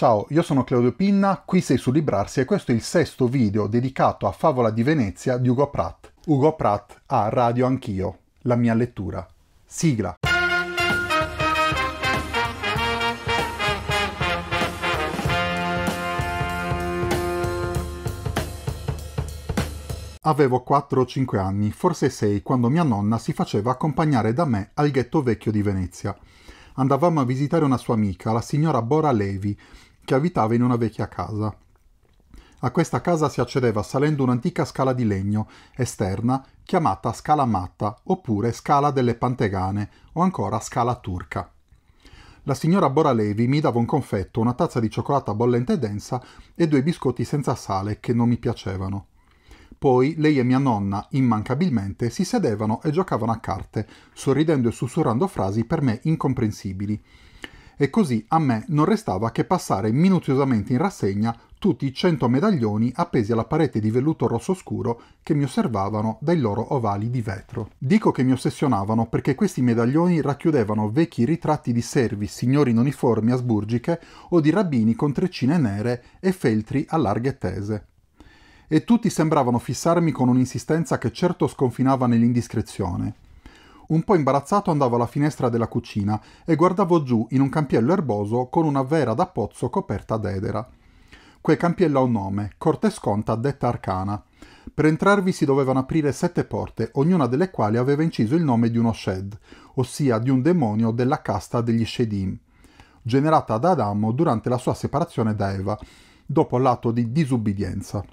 Ciao, io sono Claudio Pinna, qui sei su Librarsi e questo è il sesto video dedicato a Favola di Venezia di Ugo Pratt. Ugo Pratt a Radio Anch'io, la mia lettura. Sigla. Avevo 4 o 5 anni, forse 6, quando mia nonna si faceva accompagnare da me al ghetto vecchio di Venezia. Andavamo a visitare una sua amica, la signora Bora Levi, che abitava in una vecchia casa. A questa casa si accedeva salendo un'antica scala di legno esterna chiamata Scala Matta oppure Scala delle Pantegane o ancora Scala Turca. La signora Boralevi mi dava un confetto, una tazza di cioccolata bollente e densa e due biscotti senza sale che non mi piacevano. Poi lei e mia nonna, immancabilmente, si sedevano e giocavano a carte, sorridendo e sussurrando frasi per me incomprensibili, e così a me non restava che passare minuziosamente in rassegna tutti i cento medaglioni appesi alla parete di velluto rosso scuro che mi osservavano dai loro ovali di vetro. Dico che mi ossessionavano perché questi medaglioni racchiudevano vecchi ritratti di servi, signori in uniformi asburgiche o di rabbini con treccine nere e feltri a larghe tese. E tutti sembravano fissarmi con un'insistenza che certo sconfinava nell'indiscrezione. Un po' imbarazzato andavo alla finestra della cucina e guardavo giù in un campiello erboso con una vera da pozzo coperta d'edera. Quel campiello ha un nome, corte sconta detta arcana. Per entrarvi si dovevano aprire sette porte, ognuna delle quali aveva inciso il nome di uno Shed, ossia di un demonio della casta degli Shedim, generata da Adamo durante la sua separazione da Eva, dopo l'atto di disubbidienza.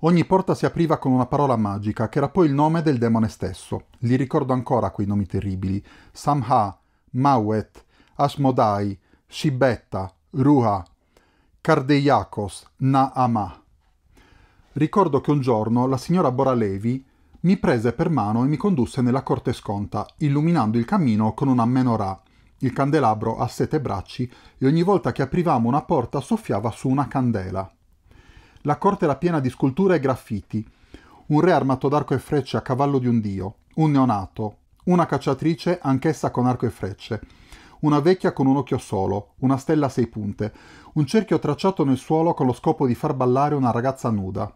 Ogni porta si apriva con una parola magica, che era poi il nome del demone stesso. Li ricordo ancora quei nomi terribili. Samha, Mawet, Ashmodai, Shibetta, Ruha, Kardeiakos, Naama. Ricordo che un giorno la signora Boralevi mi prese per mano e mi condusse nella corte sconta, illuminando il cammino con una menorah, il candelabro a sette bracci, e ogni volta che aprivamo una porta soffiava su una candela. La corte era piena di sculture e graffiti. Un re armato d'arco e frecce a cavallo di un dio, un neonato, una cacciatrice anch'essa con arco e frecce, una vecchia con un occhio solo, una stella a sei punte, un cerchio tracciato nel suolo con lo scopo di far ballare una ragazza nuda.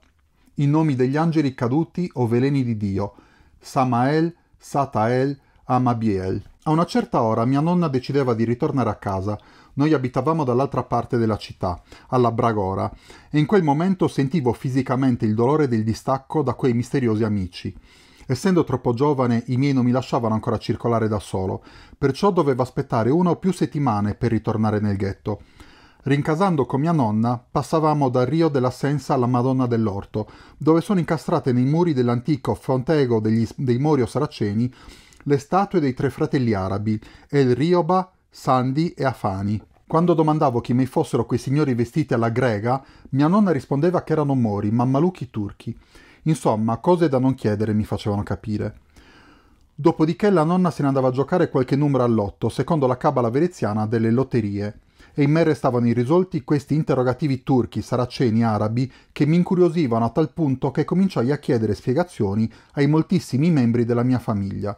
I nomi degli angeli caduti o veleni di Dio, Samael, Satael, a Mabiel. A una certa ora mia nonna decideva di ritornare a casa. Noi abitavamo dall'altra parte della città, alla Bragora, e in quel momento sentivo fisicamente il dolore del distacco da quei misteriosi amici. Essendo troppo giovane, i miei non mi lasciavano ancora circolare da solo, perciò dovevo aspettare una o più settimane per ritornare nel ghetto. Rincasando con mia nonna, passavamo dal Rio della Senza alla Madonna dell'Orto, dove sono incastrate nei muri dell'antico Fontego degli, dei Morio Saraceni le statue dei tre fratelli arabi, El Rioba, Sandi e Afani. Quando domandavo chi mi fossero quei signori vestiti alla grega, mia nonna rispondeva che erano mori, mammaluchi turchi. Insomma, cose da non chiedere mi facevano capire. Dopodiché la nonna se ne andava a giocare qualche numero all'otto, secondo la cabala veneziana delle lotterie, e in me restavano irrisolti questi interrogativi turchi, saraceni, arabi, che mi incuriosivano a tal punto che cominciai a chiedere spiegazioni ai moltissimi membri della mia famiglia.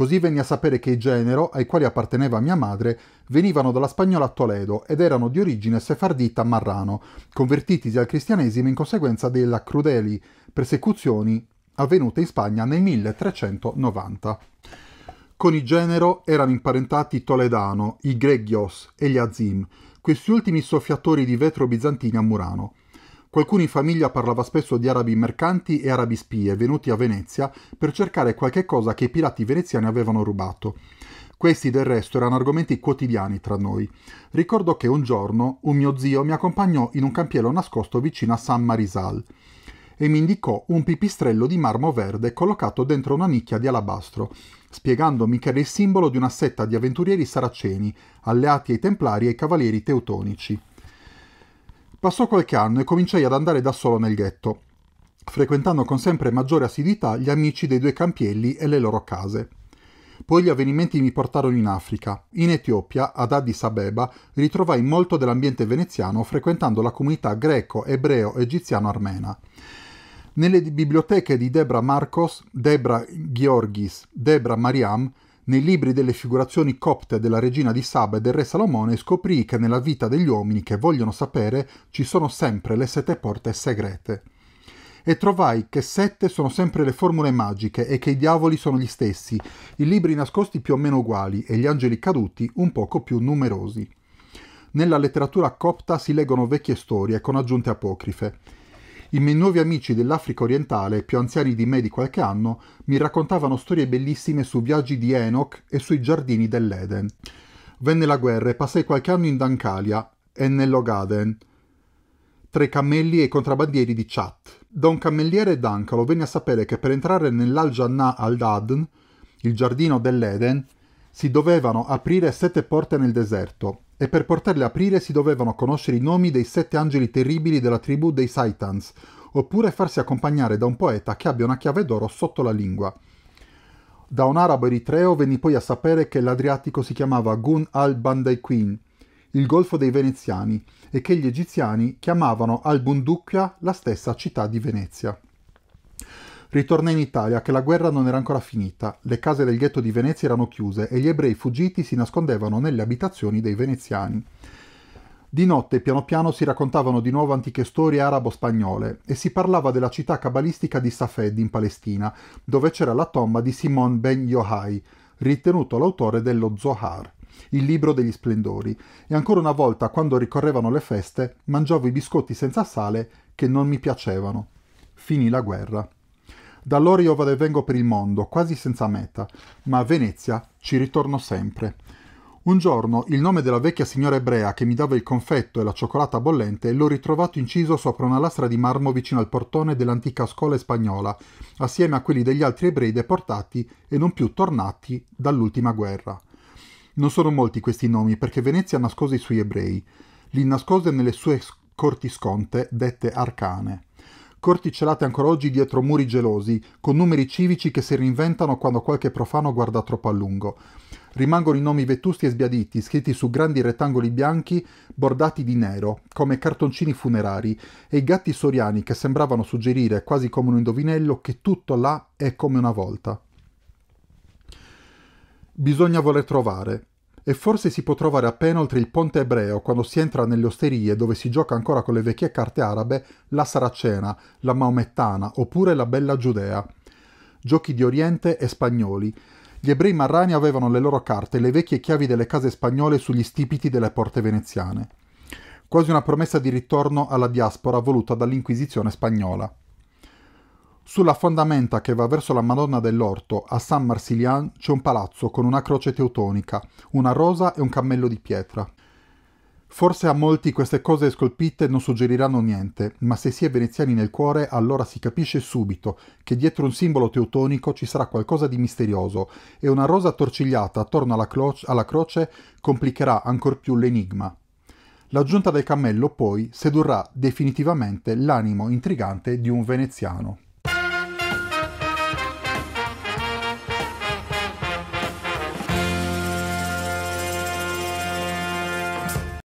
Così venni a sapere che i Genero, ai quali apparteneva mia madre, venivano dalla spagnola Toledo ed erano di origine sefardita marrano, convertitisi al cristianesimo in conseguenza della crudeli persecuzioni avvenute in Spagna nel 1390. Con i Genero erano imparentati i Toledano, i Greggios e gli Azim, questi ultimi soffiatori di vetro bizantini a Murano. Qualcuno in famiglia parlava spesso di arabi mercanti e arabi spie venuti a Venezia per cercare qualche cosa che i pirati veneziani avevano rubato. Questi del resto erano argomenti quotidiani tra noi. Ricordo che un giorno un mio zio mi accompagnò in un campiello nascosto vicino a San Marisal e mi indicò un pipistrello di marmo verde collocato dentro una nicchia di alabastro, spiegandomi che era il simbolo di una setta di avventurieri saraceni, alleati ai templari e ai cavalieri teutonici. Passò qualche anno e cominciai ad andare da solo nel ghetto, frequentando con sempre maggiore assiduità gli amici dei due campielli e le loro case. Poi gli avvenimenti mi portarono in Africa. In Etiopia, ad Addis Abeba, ritrovai molto dell'ambiente veneziano frequentando la comunità greco, ebreo, egiziano, armena. Nelle biblioteche di Debra Marcos, Debra Gheorghis, Debra Mariam nei libri delle figurazioni copte della regina di Saba e del re Salomone scoprì che nella vita degli uomini che vogliono sapere ci sono sempre le sette porte segrete. E trovai che sette sono sempre le formule magiche e che i diavoli sono gli stessi, i libri nascosti più o meno uguali e gli angeli caduti un poco più numerosi. Nella letteratura copta si leggono vecchie storie con aggiunte apocrife. I miei nuovi amici dell'Africa orientale, più anziani di me di qualche anno, mi raccontavano storie bellissime su viaggi di Enoch e sui giardini dell'Eden. Venne la guerra e passai qualche anno in Dancalia e nell'Ogaden, tra i cammelli e i contrabbandieri di Chat. Da un cammelliere dancalo venne a sapere che per entrare nell'Al-Jannah al-Adn, il giardino dell'Eden, si dovevano aprire sette porte nel deserto, e per poterle aprire si dovevano conoscere i nomi dei sette angeli terribili della tribù dei Saitans, oppure farsi accompagnare da un poeta che abbia una chiave d'oro sotto la lingua. Da un arabo eritreo venni poi a sapere che l'Adriatico si chiamava Gun al-Bandaiqin, il golfo dei veneziani, e che gli egiziani chiamavano al-Bunducchia la stessa città di Venezia. Ritornai in Italia che la guerra non era ancora finita, le case del ghetto di Venezia erano chiuse e gli ebrei fuggiti si nascondevano nelle abitazioni dei veneziani. Di notte piano piano si raccontavano di nuovo antiche storie arabo-spagnole e si parlava della città cabalistica di Safed in Palestina, dove c'era la tomba di Simon ben Yohai, ritenuto l'autore dello Zohar, il libro degli splendori, e ancora una volta quando ricorrevano le feste mangiavo i biscotti senza sale che non mi piacevano. Finì la guerra. Da allora io vado e vengo per il mondo, quasi senza meta, ma a Venezia ci ritorno sempre. Un giorno il nome della vecchia signora ebrea che mi dava il confetto e la cioccolata bollente l'ho ritrovato inciso sopra una lastra di marmo vicino al portone dell'antica scuola spagnola, assieme a quelli degli altri ebrei deportati e non più tornati dall'ultima guerra. Non sono molti questi nomi perché Venezia nascose i suoi ebrei, li nascose nelle sue corti sconte, dette arcane corticelate ancora oggi dietro muri gelosi, con numeri civici che si reinventano quando qualche profano guarda troppo a lungo. Rimangono i nomi vetusti e sbiaditi, scritti su grandi rettangoli bianchi bordati di nero, come cartoncini funerari, e i gatti soriani che sembravano suggerire, quasi come un indovinello, che tutto là è come una volta. Bisogna voler trovare, e forse si può trovare appena oltre il ponte ebreo quando si entra nelle osterie dove si gioca ancora con le vecchie carte arabe la saracena, la maomettana oppure la bella giudea. Giochi di Oriente e spagnoli. Gli ebrei marrani avevano le loro carte e le vecchie chiavi delle case spagnole sugli stipiti delle porte veneziane. Quasi una promessa di ritorno alla diaspora voluta dall'Inquisizione spagnola. Sulla fondamenta che va verso la Madonna dell'Orto a San Marsilian c'è un palazzo con una croce teutonica, una rosa e un cammello di pietra. Forse a molti queste cose scolpite non suggeriranno niente, ma se si è veneziani nel cuore allora si capisce subito che dietro un simbolo teutonico ci sarà qualcosa di misterioso e una rosa attorcigliata attorno alla, alla croce complicherà ancor più l'enigma. L'aggiunta del cammello poi sedurrà definitivamente l'animo intrigante di un veneziano.